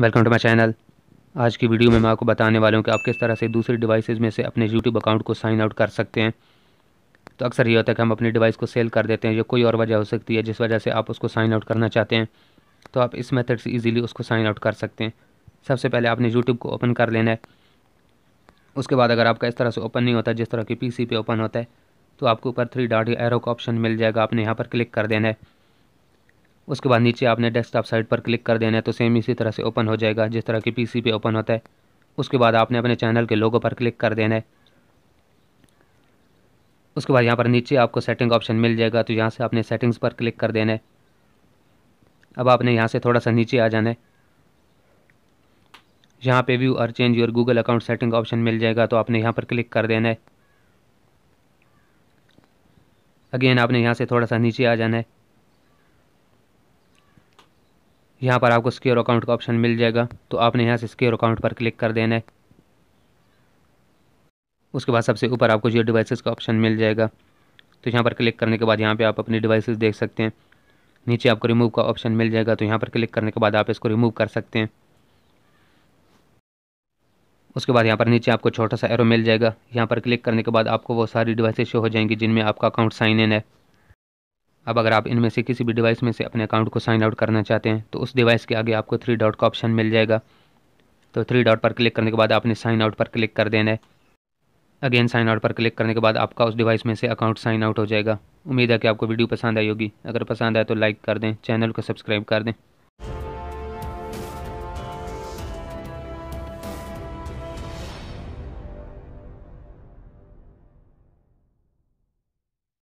welcome to my channel आज की video में मैं आपको बताने वाला हूँ कि आप किस तरह से दूसरी डिवाइसेज में से अपने यूट्यूब अकाउंट को साइन आउट कर सकते हैं तो अक्सर ये होता है कि हम अपनी डिवाइस को सेल कर देते हैं या कोई और वजह हो सकती है जिस वजह से आप उसको साइन आउट करना चाहते हैं तो आप इस मेथड से ईजिली उसको साइन आउट कर सकते हैं सबसे पहले आपने यूट्यूब को ओपन कर लेना है उसके बाद अगर आपका इस तरह से ओपन नहीं होता जिस तरह की पी पे ओपन होता है तो आपको ऊपर थ्री डॉट एरो का ऑप्शन मिल जाएगा आपने यहाँ पर क्लिक कर देना है उसके बाद नीचे आपने डेस्कटॉप साइट पर क्लिक कर देना है तो सेम इसी तरह से ओपन हो जाएगा जिस तरह की पीसी पे ओपन होता है उसके बाद आपने अपने चैनल के लोगो पर क्लिक कर देना है उसके बाद यहाँ पर नीचे आपको सेटिंग ऑप्शन मिल जाएगा तो यहाँ से आपने सेटिंग्स पर क्लिक कर देना है अब आपने यहाँ से थोड़ा सा नीचे आ जाना है यहाँ पे व्यू और change your Google account setting option मिल जाएगा तो आपने यहाँ पर क्लिक कर देना है अगेन आपने यहाँ से थोड़ा सा नीचे आ जाना है यहाँ पर आपको स्क्योर अकाउंट का ऑप्शन मिल जाएगा तो आपने यहाँ से स्क्योर अकाउंट पर क्लिक कर देना है उसके बाद सबसे ऊपर आपको जियो डिवाइसेस का ऑप्शन मिल जाएगा तो यहाँ पर क्लिक करने के बाद यहाँ पे आप अपनी डिवाइसेस देख सकते हैं नीचे आपको रिमूव का ऑप्शन मिल जाएगा तो यहाँ पर क्लिक करने के बाद आप इसको रिमूव कर सकते हैं उसके बाद यहाँ पर नीचे आपको छोटा सा एरो मिल जाएगा यहाँ पर क्लिक करने के बाद आपको वो सारी डिवाइसेज शो हो जाएंगी जिनमें आपका अकाउंट साइन इन है अब अगर आप इनमें से किसी भी डिवाइस में से अपने अकाउंट को साइन आउट करना चाहते हैं तो उस डिवाइस के आगे आपको थ्री डॉट का ऑप्शन मिल जाएगा तो थ्री डॉट पर क्लिक करने के बाद आपने साइन आउट पर क्लिक कर देना है अगेन साइन आउट पर क्लिक करने के बाद आपका उस डिवाइस में से अकाउंट साइन आउट हो जाएगा उम्मीद है कि आपको वीडियो पसंद आई होगी अगर पसंद आए तो लाइक कर दें चैनल को सब्सक्राइब कर दें